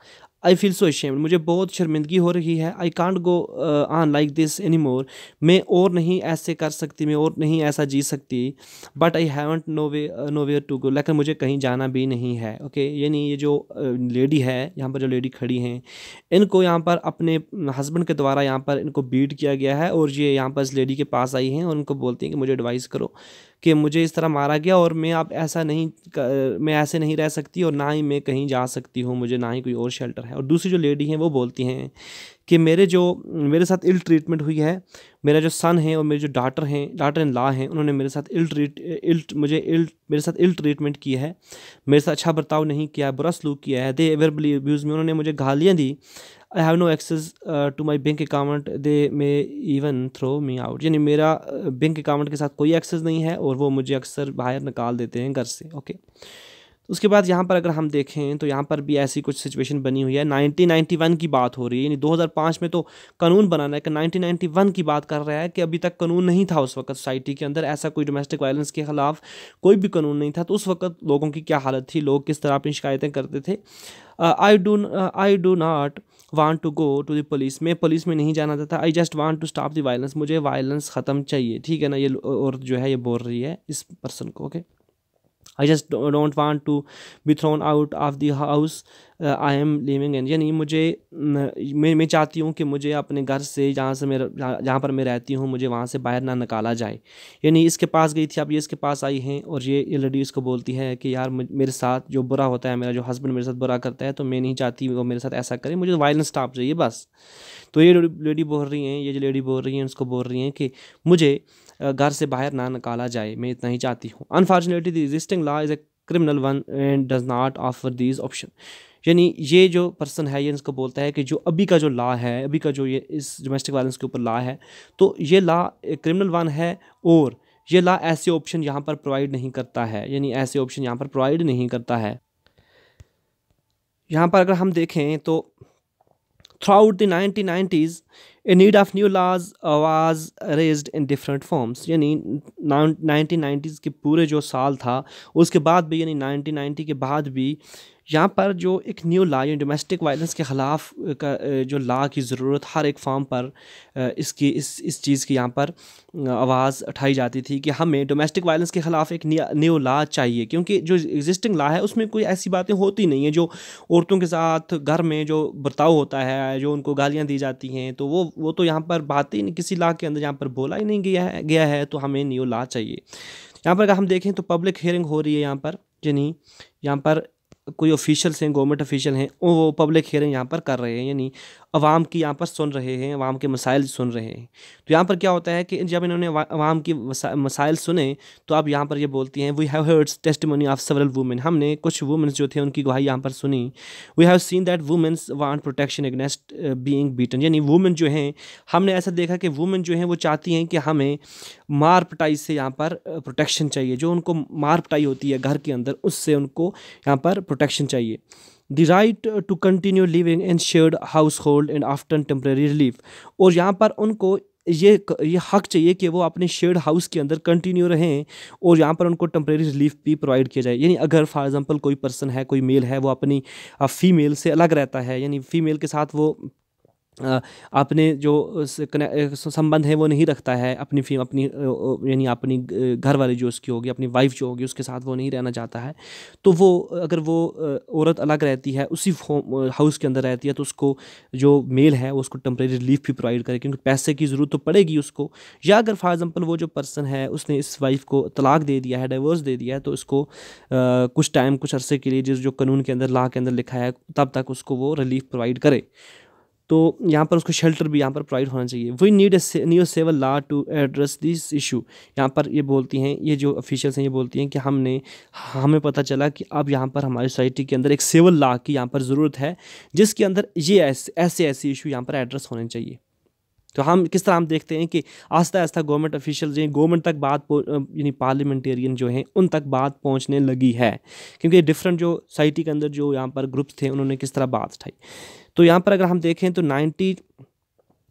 आई फील सो शेम्ड मुझे बहुत शर्मिंदगी हो रही है I can't go on like this any more मैं और नहीं ऐसे कर सकती मैं और नहीं ऐसा जी सकती but I haven't no way nowhere to go लेकिन मुझे कहीं जाना भी नहीं है ओके okay? यानी ये जो लेडी uh, है यहाँ पर जो लेडी खड़ी हैं इनको यहाँ पर अपने हस्बैंड uh, के द्वारा यहाँ पर इनको बीट किया गया है और ये यहाँ पर इस लेडी के पास आई हैं और उनको बोलती हैं कि मुझे एडवाइस करो कि मुझे इस तरह मारा गया और मैं आप ऐसा नहीं मैं ऐसे नहीं रह सकती और ना ही मैं कहीं जा सकती हूँ मुझे ना ही कोई और शेल्टर है और दूसरी जो लेडी हैं वो बोलती हैं कि मेरे जो मेरे साथ इल ट्रीटमेंट हुई है मेरा जो सन है और मेरे जो डाटर हैं डाटर इन लॉ हैं उन्होंने मेरे साथ इल ट्रीट इल मुझे इल मेरे साथ इल ट्रीटमेंट किया है मेरे साथ अच्छा बर्ताव नहीं किया है बुरा सलूक किया है दे एवरबली अब्यूज़ में उन्होंने मुझे गालियाँ दी I have no access to my bank account they may even throw me out यानी मेरा बैंक uh, अकाउंट के साथ कोई एक्सेस नहीं है और वो मुझे अक्सर बाहर निकाल देते हैं घर से ओके okay. उसके बाद यहाँ पर अगर हम देखें तो यहाँ पर भी ऐसी कुछ सिचुएशन बनी हुई है 1991 की बात हो रही है यानी 2005 में तो कानून बनाना है कि 1991 की बात कर रहा है कि अभी तक कानून नहीं था उस वक्त सोसाइटी के अंदर ऐसा कोई डोमेस्टिक वायलेंस के ख़िलाफ़ कोई भी कानून नहीं था तो उस वक्त लोगों की क्या हालत थी लोग किस तरह अपनी शिकायतें करते थे I do I do not want to go to the police मैं पुलिस में नहीं जाना चाहता I just want to stop the violence मुझे वायलेंस ख़त्म चाहिए ठीक है ना ये औरत जो है ये बोल रही है इस पर्सन को okay okay? I just don't want to be thrown out of the house I am living in यानी मुझे मैं मैं चाहती हूँ कि मुझे अपने घर से जहाँ से मेरा जहाँ पर मैं रहती हूँ मुझे वहाँ से बाहर ना निकाला जाए यानी इसके पास गई थी अब ये इसके पास आई हैं और ये ऑलरेडी इसको बोलती है कि यार मेरे साथ जो बुरा होता है मेरा जो हस्बैंड मेरे साथ बुरा करता है तो मैं नहीं चाहती वो मेरे साथ ऐसा करे मुझे वायलेंस स्टॉप चाहिए बस तो ये लेडी बोल रही हैं ये जो लेडी बोल रही हैं उसको बोल रही हैं कि मुझे घर से बाहर ना निकाला जाए मैं इतना ही चाहती हूँ unfortunately the existing law is a criminal one and does not offer these option यानी ये जो पर्सन है ये इसको बोलता है कि जो अभी का जो लॉ है अभी का जो ये इस डोमेस्टिक वायलेंस के ऊपर लॉ है तो ये लॉ क्रिमिनल वन है और ये लॉ ऐसे ऑप्शन यहाँ पर प्रोवाइड नहीं करता है यानी ऐसे ऑप्शन यहाँ पर प्रोवाइड नहीं करता है यहाँ पर अगर हम देखें तो throughout the nineteen nineties a need of new laws आवाज रेज्ड इन डिफरेंट फॉर्म्स यानी 1990s के पूरे जो साल था उसके बाद भी यानी 1990 के बाद भी यहाँ पर जो एक न्यू लॉ यानी डोमेस्टिक वायलेंस के ख़िलाफ़ का जो लॉ की ज़रूरत हर एक फॉर्म पर इसकी इस इस चीज़ की यहाँ पर आवाज़ उठाई जाती थी कि हमें डोमेस्टिक वायलेंस के ख़िलाफ़ एक न्यू लॉ चाहिए क्योंकि जो एग्जिस्टिंग लॉ है उसमें कोई ऐसी बातें होती नहीं है जो औरतों के साथ घर में जो बर्ताव होता है जो उनको गालियाँ दी जाती हैं तो तो वो वो तो यहाँ पर बात ही नहीं किसी ला के अंदर यहाँ पर बोला ही नहीं गया है गया है तो हमें न्यू ला चाहिए यहाँ पर अगर हम देखें तो पब्लिक हेयरिंग हो रही है यहाँ पर यानी यहाँ पर कोई ऑफिशियल्स हैं गवर्नमेंट ऑफिशियल हैं वो पब्लिक हेयरिंग यहाँ पर कर रहे हैं यानी अवाम की यहाँ पर सुन रहे हैं अवाम के मसाइल सुन रहे हैं तो यहाँ पर क्या होता है कि जब इन्होंने अवाम की मसाइल सुने तो आप यहाँ पर ये बोलती हैं we have heards testimony of several women हमने कुछ वुमेन्स जो थे उनकी गवाही यहाँ पर सुनी we have seen that womens want protection against being beaten यानी वुमेन जो हैं हमने ऐसा देखा कि वुमेन जो हैं वो चाहती हैं कि हमें मार पिटाई से यहाँ पर प्रोटेक्शन uh, चाहिए जो उनको मार पिटाई होती है घर के अंदर उससे उनको यहाँ पर प्रोटेक्शन चाहिए the right to continue living in shared household and after temporary relief और यहाँ पर उनको ये ये हक चाहिए कि वो अपने शेयर्ड हाउस के अंदर कंटिन्यू रहें और यहाँ पर उनको टम्प्रेरी रिलीफ भी प्रोवाइड किया जाए यानी अगर फॉर एग्जांपल कोई पर्सन है कोई मेल है वो अपनी फीमेल से अलग रहता है यानी फीमेल के साथ वो अपने जो संबंध है वो नहीं रखता है अपनी फीम अपनी यानी अपनी घर वाली जो उसकी होगी अपनी वाइफ जो होगी उसके साथ वो नहीं रहना चाहता है तो वो अगर वो औरत अलग रहती है उसी हाउस के अंदर रहती है तो उसको जो मेल है वो उसको टेम्प्रेरी रिलीफ भी प्रोवाइड करे क्योंकि पैसे की ज़रूरत तो पड़ेगी उसको या अगर फॉर एग्ज़ाम्पल वो जो पर्सन है उसने इस वाइफ को तलाक दे दिया है डिवोर्स दे दिया है तो उसको कुछ टाइम कुछ अरसे के लिए जिस जो कानून के अंदर ला के अंदर लिखा है तब तक उसको वो रिलीफ प्रोवाइड करे तो यहाँ पर उसको शेल्टर भी यहाँ पर प्रोवाइड होना चाहिए we need new several law to address this issue यहाँ पर ये बोलती हैं ये जो ऑफिशियल्स हैं ये बोलती हैं कि हमने हमें पता चला कि अब यहाँ पर हमारी सोसाइटी के अंदर एक सेवल लॉ की यहाँ पर ज़रूरत है जिसके अंदर ये ऐसे ऐसे ऐसे इशू यहाँ पर एड्रेस होने चाहिए तो हम किस तरह हम देखते हैं कि आस्ता आस्ता गवर्नमेंट ऑफिशियल जो गवर्नमेंट तक बात यानी पार्लियामेंटेरियन जो हैं उन तक बात पहुंचने लगी है क्योंकि डिफरेंट जो सोसाइटी के अंदर जो यहाँ पर ग्रुप्स थे उन्होंने किस तरह बात उठाई तो यहाँ पर अगर हम देखें तो नाइन्टी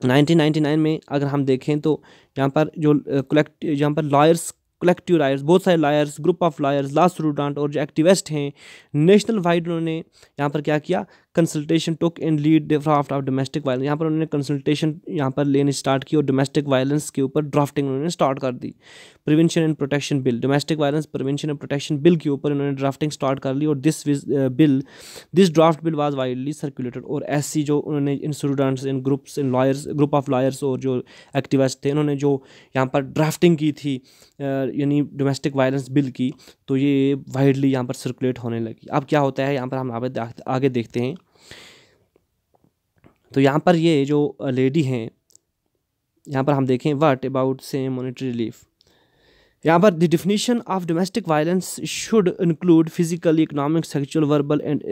1999 में अगर हम देखें तो यहाँ पर जो कलेक्ट यहाँ पर लॉयर्स कलेक्टिव लायर्स बहुत सारे lawyers group of lawyers last student और जो एक्टिविस्ट हैं नेशनल वाइड उन्होंने यहाँ पर क्या किया consultation took in lead draft of domestic violence यहाँ पर उन्होंने कंसल्टेशन यहाँ पर लेने स्टार्ट की और डोमेस्टिक वायलेंस के ऊपर ड्राफ्टिंग उन्होंने स्टार्ट कर दी prevention and protection bill domestic violence prevention and protection bill के ऊपर उन्होंने ड्राफ्टिंग स्टार्ट कर ली और this bill this draft bill was widely circulated और ऐसी जो उन्होंने इन स्टूडेंट्स इन ग्रुप्स इन लॉयर्स ग्रुप ऑफ लॉयर्स और जो एक्टिविस्ट थे उन्होंने जो यहाँ पर ड्राफ्टिंग की थी uh, यानी डोमेस्टिक वायलेंस बिल की तो ये वाइडली यहाँ पर सर्कुलेट होने लगी अब क्या होता है यहाँ पर हम आगे देखते हैं तो यहाँ पर ये जो लेडी हैं यहाँ पर हम देखें what about same monetary relief यहाँ पर the definition of domestic violence should include physical economic sexual verbal and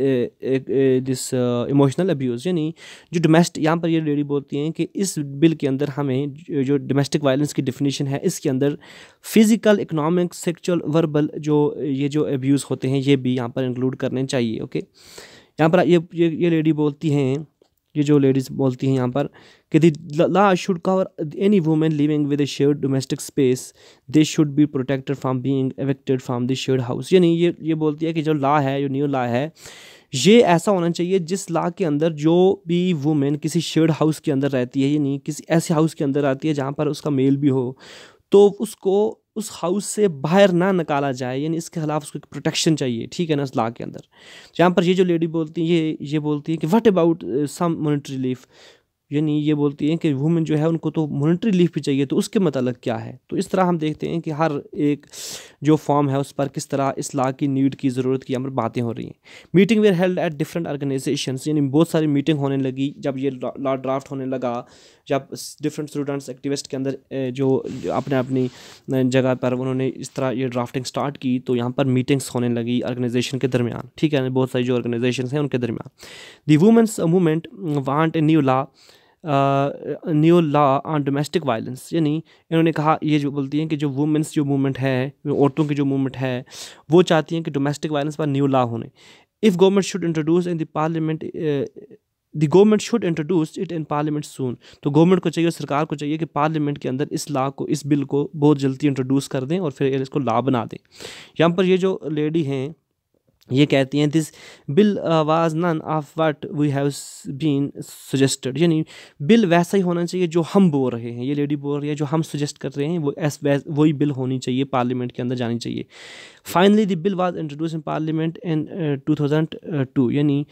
this emotional abuse यानी जो डोमेस्टिक यहाँ पर ये लेडी बोलती हैं कि इस बिल के अंदर हमें जो डोमेस्टिक वायलेंस की डिफिनीशन है इसके अंदर फिजिकल इकोनॉमिक सेक्चुअल वर्बल जो ये जो अब्यूज़ होते हैं ये भी यहाँ पर इंक्लूड करने चाहिए ओके यहाँ पर ये, ये लेडी बोलती हैं ये जो लेडीज़ बोलती हैं यहाँ पर कि the law should cover any women living with a share domestic space they should be protected from being evicted from the share house यानी ये ये बोलती है कि जो लॉ है जो न्यू ला है ये ऐसा होना चाहिए जिस ला के अंदर जो भी वुमेन किसी शेड हाउस के अंदर रहती है नहीं किसी ऐसे हाउस के अंदर आती है जहाँ पर उसका मेल भी हो तो उसको उस हाउस से बाहर ना निकाला जाए यानी इसके खिलाफ उसको एक प्रोटेक्शन चाहिए ठीक है ना इस ला के अंदर तो यहाँ पर ये जो लेडी बोलती है ये ये बोलती है कि what about some monetary relief यानी ये बोलती हैं कि वुमेन जो है उनको तो मोनिट्री रिलीफ भी चाहिए तो उसके मतलब क्या है तो इस तरह हम देखते हैं कि हर एक जो फॉर्म है उस पर किस तरह इस ला की नीड की ज़रूरत की हम बातें हो रही हैं meeting were held at different organization यानी बहुत सारी मीटिंग होने लगी जब ये लॉ ड्राफ्ट होने लगा जब डिफरेंट स्टूडेंट्स एक्टिविस्ट के अंदर जो अपने अपनी जगह पर उन्होंने इस तरह ये ड्राफ्टिंग स्टार्ट की तो यहाँ पर मीटिंग्स होने लगी ऑर्गेनाइजेशन के दरमियान ठीक है बहुत सारी जो ऑर्गेनाइजेशन हैं उनके दरमियान the women's movement want a new law new law on domestic violence यानी इन्होंने कहा ये जो बोलती हैं कि जो वुमेंस जो मूवमेंट है औरतों की जो मूवमेंट है वो चाहती हैं कि डोमेस्टिक वायलेंस पर न्यू लॉ होने if government should introduce in the parliament the government should introduce it in parliament soon तो गवर्नमेंट को चाहिए सरकार को चाहिए कि पार्लियामेंट के अंदर इस लॉ को इस बिल को बहुत जल्दी इंट्रोड्यूस कर दें और फिर इसको लॉ बना दें यहाँ पर ये जो लेडी हैं ये कहती हैं this bill was none of what we have been suggested यानी बिल वैसा ही होना चाहिए जो हम बोल रहे हैं ये लेडी बोल रही है जो हम सजेस्ट कर रहे हैं वो एस वही बिल होनी चाहिए पार्लियामेंट के अंदर जानी चाहिए finally the bill was introduce in parliament in two thousand two यानी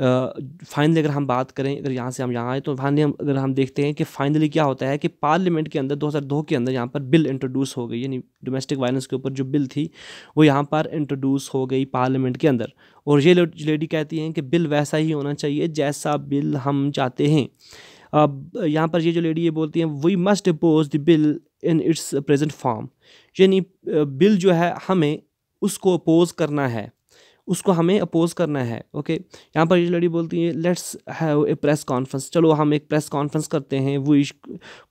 फाइनली अगर हम बात करें अगर यहाँ से हम यहाँ आए तो फाइनली हम अगर हम देखते हैं कि फाइनली क्या होता है कि पार्लियामेंट के अंदर 2002 के अंदर यहाँ पर बिल इंट्रोड्यूस हो गई यानी डोमेस्टिक वायलेंस के ऊपर जो बिल थी वो यहाँ पर इंट्रोड्यूस हो गई पार्लियामेंट के अंदर और ये लेडी कहती हैं कि बिल वैसा ही होना चाहिए जैसा बिल हम चाहते हैं अब यहाँ पर ये जो लेडी ये बोलती हैं we must oppose the bill in its present form यानी बिल जो है हमें उसको अपोज करना है उसको हमें अपोज करना है ओके यहाँ पर ये लड़ी बोलती है let's have a press conference चलो हम एक प्रेस कॉन्फ्रेंस करते हैं वो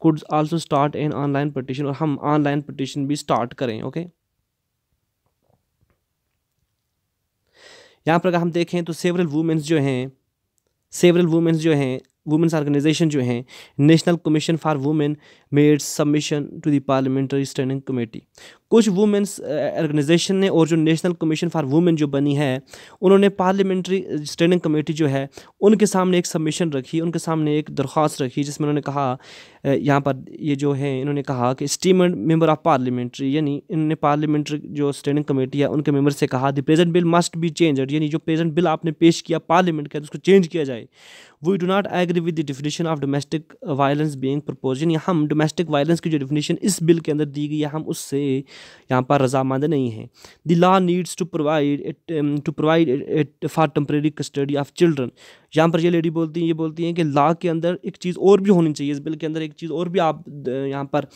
could also start an online petition और हम ऑनलाइन पटिशन भी स्टार्ट करें ओके यहाँ पर अगर हम देखें तो सेवरल वुमेंस जो हैं सेवरल वुमेंस जो हैं वुमेंस ऑर्गेनाइजेशन जो हैं National Commission for Women made submission to the parliamentary standing committee कुछ वुमेंस ऑर्गेनाइजेशन uh, ने और जो नेशनल कमीशन फॉर वुमेन जो बनी है उन्होंने पार्लियामेंट्री स्टैंडिंग कमेटी जो है उनके सामने एक सबमिशन रखी उनके सामने एक दरख्वास्त रखी जिसमें उन्होंने कहा uh, यहाँ पर ये जो है इन्होंने कहा कि स्टीमेंट मेंबर ऑफ पार्लियामेंट्री यानी इन्होंने पार्लियामेंट्री जो स्टैंडिंग कमेटी है उनके मेंबर से कहा the present bill must be change यानी जो प्रेजेंट बिल आपने पेश किया पार्लियामेंट के उसको चेंज किया जाए we do not agree with the definition of domestic violence being propose यानी हम डोमेस्टिक वायलेंस की जो डिफिनेशन इस बिल के अंदर दी गई है हम उससे यहाँ पर रजामंद नहीं है the law needs to provide to provide for temporary custody of children यहाँ पर ये लेडी बोलती हैं ये बोलती हैं कि लॉ के अंदर एक चीज़ और भी होनी चाहिए इस बिल के अंदर एक चीज़ और भी आप uh, यहाँ पर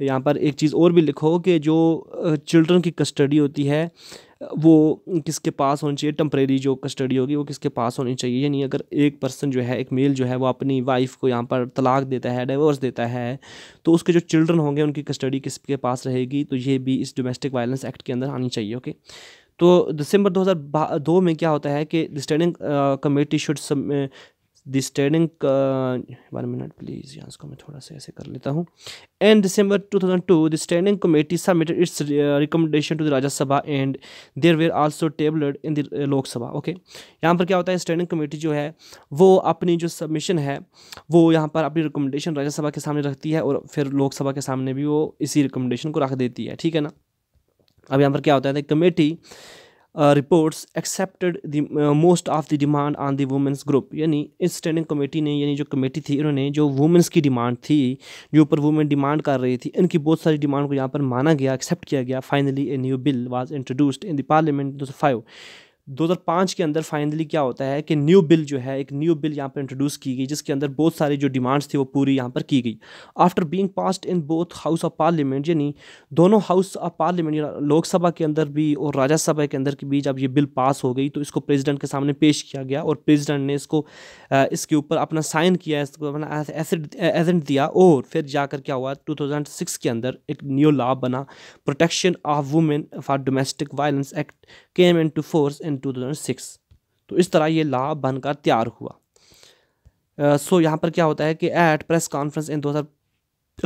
यहाँ पर एक चीज़ और भी लिखो कि जो चिल्ड्रन uh, की कस्टडी होती है वो किसके पास होनी चाहिए टम्प्रेरी जो कस्टडी होगी वो किसके पास होनी चाहिए यानी अगर एक पर्सन जो है एक मेल जो है वो अपनी वाइफ को यहाँ पर तलाक देता है डिवोर्स देता है तो उसके जो चिल्ड्रन होंगे उनकी कस्टडी किसके पास रहेगी तो ये भी इस डोमेस्टिक वायलेंस एक्ट के अंदर आनी चाहिए ओके तो दिसंबर 2002 में क्या होता है कि standing committee should this trading one minute please यहाँ इसको मैं थोड़ा सा ऐसे कर लेता हूँ and December 2002 this trading committee submitted its recommendation to the Rajya Sabha and there were also tabled in the Lok Sabha okay यहाँ पर क्या होता है स्टैंडिंग कमेटी जो है वो अपनी जो सबमिशन है वो यहाँ पर अपनी रिकमेंडेशन राज्यसभा के सामने रखती है और फिर लोकसभा के सामने भी वो इसी रिकमेंडेशन को रख देती है ठीक है ना अब यहाँ पर क्या होता है committee reports accepted the most of the demand on the women's group यानी इस स्टैंडिंग कमेटी ने यानी जो कमेटी थी इन्होंने जो वुमेंस की डिमांड थी जो ऊपर वुमेन डिमांड कर रही थी इनकी बहुत सारी डिमांड को यहाँ पर माना गया एक्सेप्ट किया गया finally a new bill was introduced in the parliament दो सौ फाइव 2005 के अंदर फाइनली क्या होता है कि न्यू बिल जो है एक न्यू बिल यहाँ पर इंट्रोड्यूस की गई जिसके अंदर बहुत सारी जो डिमांड्स थी वो पूरी यहाँ पर की गई after being passed in both house of parliament यानी दोनों हाउस ऑफ पार्लियामेंट लोकसभा के अंदर भी और राज्यसभा के अंदर के बीच जब ये बिल पास हो गई तो इसको प्रेजिडेंट के सामने पेश किया गया और प्रेजिडेंट ने इसको इसके ऊपर अपना साइन किया इसको अपना एजेंट दिया और फिर जाकर क्या हुआ टू के अंदर एक न्यू लॉ बना protection of women for domestic violence act came into force in in 2006 तो इस तरह ये लॉ बनकर तैयार हुआ सो uh, so यहाँ पर क्या होता है कि at press conference in 2000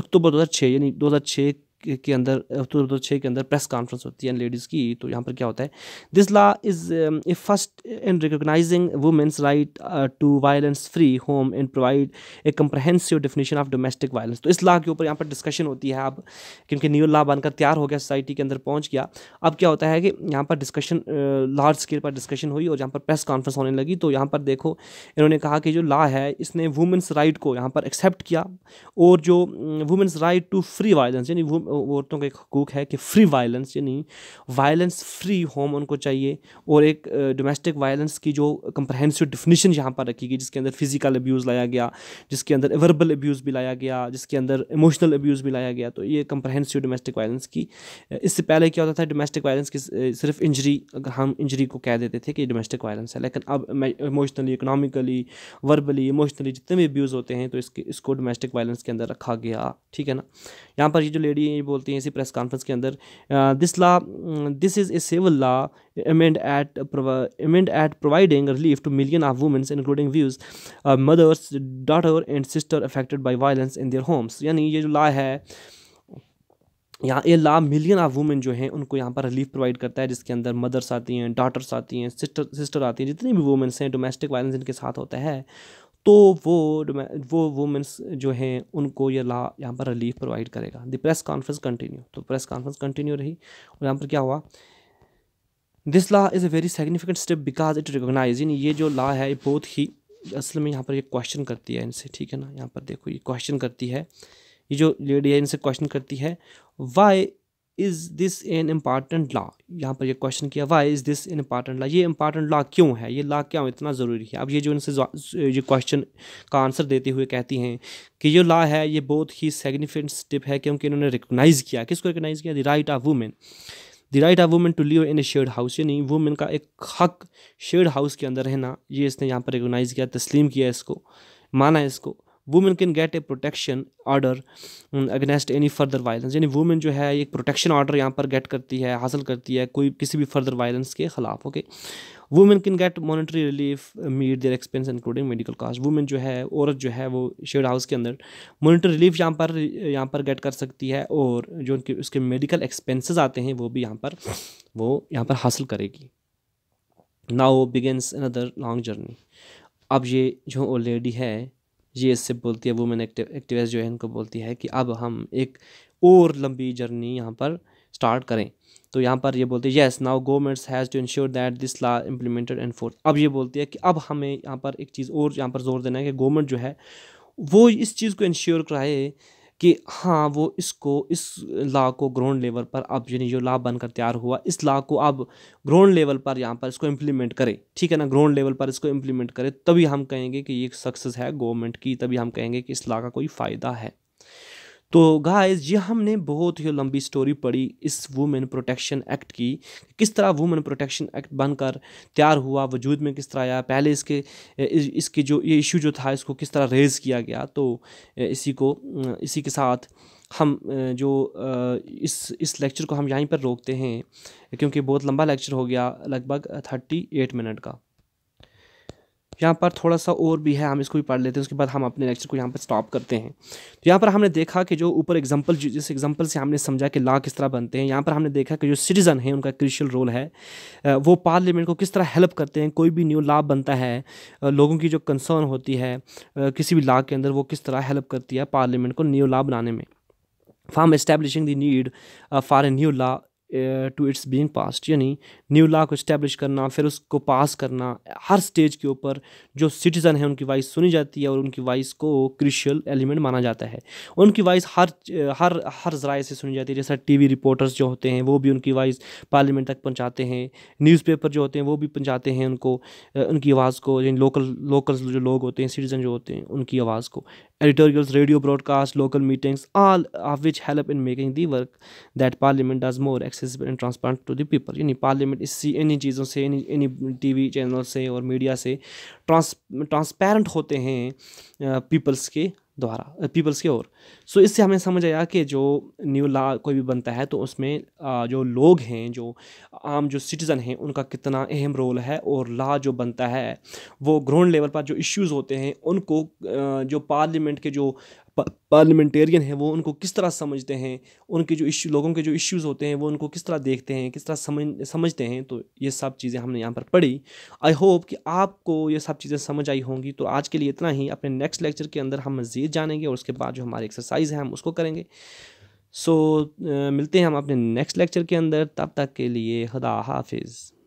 October 2006 यानी 2006 के अंदर दो हज़ार छः के अंदर प्रेस कॉन्फ्रेंस होती है लेडीज़ की तो यहाँ पर क्या होता है this law is a first in recognising women's right to violence free home and provide a comprehensive definition of domestic violence तो इस लॉ के ऊपर यहाँ पर डिस्कशन होती है अब क्योंकि न्यू लॉ बनकर तैयार हो गया सोसाइटी के अंदर पहुँच गया अब क्या होता है कि यहाँ पर डिस्कशन लार्ज स्केल पर डिस्कशन हुई और यहाँ पर प्रेस कॉन्फ्रेंस होने लगी तो यहाँ पर देखो इन्होंने कहा कि जो लॉ है इसने वुमेंस राइट को यहाँ पर एक्सेप्ट किया और जो women's right to free violence यानी औरतों का एक हकूक़ है कि फ्री वायलेंस यानी वायलेंस फ्री होम उनको चाहिए और एक डोमेस्टिक वायलेंस की जो कंप्रहेंसिव डिफिनीशन यहाँ पर रखी गई जिसके अंदर फिज़िकल अब्यूज़ लाया गया जिसके अंदर वर्बल अब्यूज़ भी लाया गया जिसके अंदर इमोशनल अब्यूज़ भी लाया गया तो ये कंप्रहेंसिव डोमेस्टिक वायलेंस की इससे पहले क्या होता था डोमेस्टिक वायलेंस की सिर्फ इंजरी अगर हम इंजरी को कह देते थे कि डोमेस्टिक वायलेंस है लेकिन अब इमोशनली इकोनॉमिकली वर्बली इमोशनली जितने भी अब्यूज़ होते हैं तो इसके इसको डोमेस्टिक वायलेंस के अंदर रखा गया ठीक है ना यहाँ पर ये जो लेडी ये बोलते हैं इसी प्रेस कॉन्फ्रेंस के अंदर this law this is a civil law amend at amend at providing relief to million of womens including views mothers daughter and sister affected by violence in their homes यानी ये जो law है यहाँ ये ला million of women जो हैं उनको यहाँ पर रिलीफ प्रोवाइड करता है जिसके अंदर मदर्स आती हैं डॉटर्स आती हैं सिस्टर सिस्टर आती हैं जितनी भी वुमेंस हैं डोमेस्टिक वायलेंस इनके साथ होता है तो वो वो वुमेंस जो हैं उनको ये ला यहाँ पर रिलीफ प्रोवाइड करेगा द प्रेस कॉन्फ्रेंस कंटिन्यू तो प्रेस कॉन्फ्रेंस कंटिन्यू रही और यहाँ पर क्या हुआ this law is a very significant step because it recognise in ये जो लॉ है बहुत ही असल में यहाँ पर ये क्वेश्चन करती है इनसे ठीक है ना यहाँ पर देखो ये क्वेश्चन करती है ये जो लेडी है इनसे क्वेश्चन करती है why is this an important law यहाँ पर ये क्वेश्चन किया why is this an important law ये इम्पॉर्टेंट लॉ क्यों है ये लॉ क्यों इतना ज़रूरी है अब ये जो इनसे ये क्वेश्चन का आंसर देते हुए कहती हैं कि ये लॉ है ये बहुत ही सिग्निफिकेंट स्टेप है क्योंकि इन्होंने रिकोगनाइज़ किया किसको रिकोगनाइज़ किया the right of women the right of women to live in a shared house यानी वुमेन का एक हक शेयर्ड हाउस के अंदर रहना ये इसने यहाँ पर रिकोगनाइज़ किया तस्लीम किया इसको माना इसको women can get a protection order against any further violence यानी वुमेन जो है एक प्रोटेक्शन ऑर्डर यहाँ पर गेट करती है हासिल करती है कोई किसी भी फर्दर वायलेंस के खिलाफ okay women can get monetary relief meet their expense including medical cost women जो है औरत जो है वो शेड हाउस के अंदर मॉनिटरी रिलीफ यहाँ पर यहाँ पर गेट कर सकती है और जो उनके उसके मेडिकल एक्सपेंसेस आते हैं वो भी यहाँ पर वो यहाँ पर हासिल करेगी now begins another long journey अब ये जो लेडी है ये इससे बोलती है वुमेन एक्टिविस्ट जो है इनको बोलती है कि अब हम एक और लंबी जर्नी यहाँ पर स्टार्ट करें तो यहाँ पर ये बोलते हैं yes now governments has to ensure that this law implemented and forth अब ये बोलती है कि अब हमें यहाँ पर एक चीज़ और यहाँ पर जोर देना है कि गवर्नमेंट जो है वो इस चीज़ को इंश्योर कराए कि हाँ वो इसको इस ला को ग्राउंड लेवल पर अब यानी जो ला बनकर तैयार हुआ इस ला को अब ग्राउंड लेवल पर यहाँ पर इसको इम्प्लीमेंट करें ठीक है ना ग्राउंड लेवल पर इसको इम्प्लीमेंट करें तभी हम कहेंगे कि ये सक्सेस है गवर्नमेंट की तभी हम कहेंगे कि इस ला का कोई फ़ायदा है तो गाइस ये हमने बहुत ही लंबी स्टोरी पढ़ी इस वुमेन प्रोटेक्शन एक्ट की किस तरह वुमेन प्रोटेक्शन एक्ट बनकर तैयार हुआ वजूद में किस तरह आया पहले इसके इसके जो ये इशू जो था इसको किस तरह रेज़ किया गया तो इसी को इसी के साथ हम जो इस इस लेक्चर को हम यहीं पर रोकते हैं क्योंकि बहुत लंबा लेक्चर हो गया लगभग थर्टी एट मिनट का यहाँ पर थोड़ा सा और भी है हम इसको भी पढ़ लेते हैं उसके बाद हम अपने लेक्चर को यहाँ पर स्टॉप करते हैं तो यहाँ पर हमने देखा कि जो ऊपर एग्जाम्पल जिस एग्जाम्पल से हमने समझा कि लॉ किस तरह बनते हैं यहाँ पर हमने देखा कि जो सिटीज़न है उनका क्रिशियल रोल है वो पार्लियामेंट को किस तरह हेल्प करते हैं कोई भी न्यू लॉ बनता है लोगों की जो कंसर्न होती है किसी भी लॉ के अंदर वो किस तरह हेल्प करती है पार्लियामेंट को न्यू लॉ बनाने में form establishing the need for a new law to its being passed यानी न्यू लॉ को इस्टेब्लिश करना फिर उसको पास करना हर स्टेज के ऊपर जो सिटीज़न है उनकी वॉइस सुनी जाती है और उनकी वॉइस को क्रिशियल एलिमेंट माना जाता है उनकी वॉइस हर हर हर ज़राए से सुनी जाती है जैसा वी रिपोर्टर्स जो होते हैं वो भी उनकी वॉइस पार्लियामेंट तक पहुँचाते हैं न्यूज़पेपर जो होते हैं वो भी पहुँचाते हैं उनको उनकी आवाज़ को यानी लोकल लोकल जो लोग होते हैं सिटीज़न जो होते हैं उनकी आवाज़ को editorials, radio broadcasts, local meetings, all of which help in making the work that parliament does more accessible and transparent to the people. यानी parliament इसी इन्हीं चीज़ों से इन्हीं इन्हीं टी वी चैनल से और मीडिया से ट्रांस ट्रांसपेरेंट होते हैं पीपल्स के द्वारा पीपल्स के ओर सो so, इससे हमें समझ आया कि जो न्यू ला कोई भी बनता है तो उसमें uh, जो लोग हैं जो आम जो सिटीज़न हैं उनका कितना अहम रोल है और ला जो बनता है वो ग्राउंड लेवल पर जो इश्यूज़ होते हैं उनको uh, जो पार्लियामेंट के जो पार्लियामेंटेरियन हैं वो उनको किस तरह समझते हैं उनके जो इश्यू लोगों के जो इश्यूज़ होते हैं वो उनको किस तरह देखते हैं किस तरह समझ समझते हैं तो ये सब चीज़ें हमने यहाँ पर पढ़ी आई होप कि आपको ये सब चीज़ें समझ आई होंगी तो आज के लिए इतना ही अपने नेक्स्ट लेक्चर के अंदर हम मज़ीद जानेंगे और उसके बाद जो हमारी एक्सरसाइज है हम उसको करेंगे सो so, मिलते हैं हम अपने नेक्स्ट लेक्चर के अंदर तब तक के लिए खुदा हाफिज़